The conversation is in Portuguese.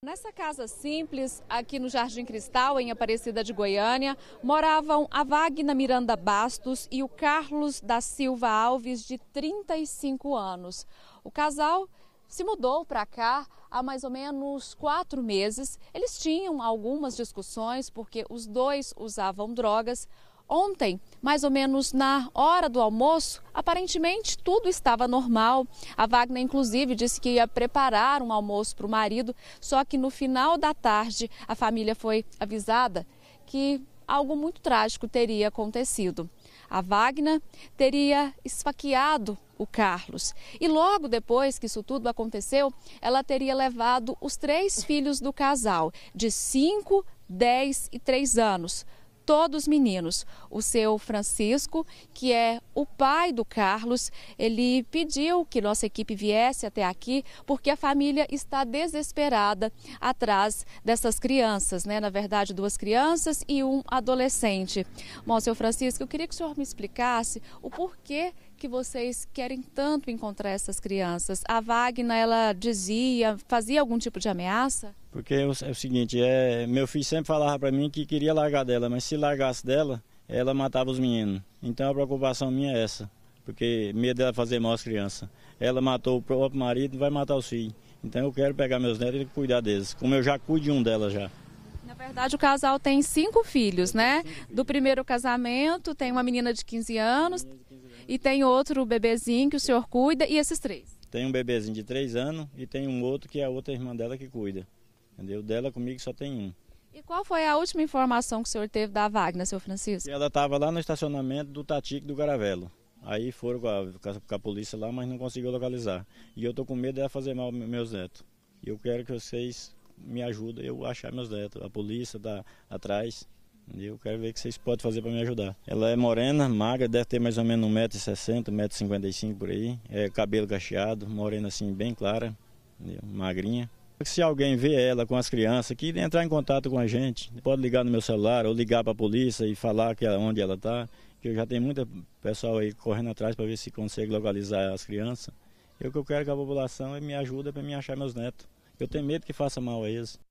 Nessa casa simples, aqui no Jardim Cristal, em Aparecida de Goiânia, moravam a Wagner Miranda Bastos e o Carlos da Silva Alves, de 35 anos. O casal se mudou para cá há mais ou menos quatro meses. Eles tinham algumas discussões porque os dois usavam drogas. Ontem, mais ou menos na hora do almoço, aparentemente tudo estava normal. A Wagner, inclusive, disse que ia preparar um almoço para o marido, só que no final da tarde a família foi avisada que algo muito trágico teria acontecido. A Wagner teria esfaqueado o Carlos. E logo depois que isso tudo aconteceu, ela teria levado os três filhos do casal, de 5, 10 e 3 anos, todos meninos. O seu Francisco, que é o pai do Carlos, ele pediu que nossa equipe viesse até aqui porque a família está desesperada atrás dessas crianças, né? Na verdade, duas crianças e um adolescente. Bom, seu Francisco, eu queria que o senhor me explicasse o porquê que vocês querem tanto encontrar essas crianças? A Wagner, ela dizia, fazia algum tipo de ameaça? Porque é o, é seguinte, é, meu filho sempre falava para mim que queria largar dela, mas se largasse dela, ela matava os meninos. Então a preocupação minha é essa, porque medo dela fazer mal às crianças. Ela matou o próprio marido, e vai matar os filhos. Então eu quero pegar meus netos e cuidar deles, como eu já cuido de um delas já. Na verdade, o casal tem cinco filhos, né? Do primeiro casamento, tem uma menina de 15 anos e tem outro bebezinho que o senhor cuida, e esses três? Tem um bebezinho de três anos e tem um outro que é a outra irmã dela que cuida. Entendeu? Dela comigo só tem um. E qual foi a última informação que o senhor teve da Wagner, seu Francisco? ela estava lá no estacionamento do Tatique do Garavelo. Aí foram com a, com a, polícia lá, mas não conseguiu localizar. E eu estou com medo dela fazer mal meus netos. E eu quero que vocês me ajudem eu achar meus netos. A polícia está atrás. E eu quero ver o que vocês podem fazer para me ajudar. Ela é morena, magra, deve ter mais ou menos 1,60m, 1,55m por aí. É cabelo cacheado, morena assim, bem clara, magrinha. Se alguém vê ela com as crianças, que entrar em contato com a gente, pode ligar no meu celular ou ligar para a polícia e falar que é onde ela está, que eu já tenho muita pessoal aí correndo atrás para ver se consegue localizar as crianças. Eu o que eu quero é que a população me ajude para me achar meus netos. Eu tenho medo que faça mal a eles.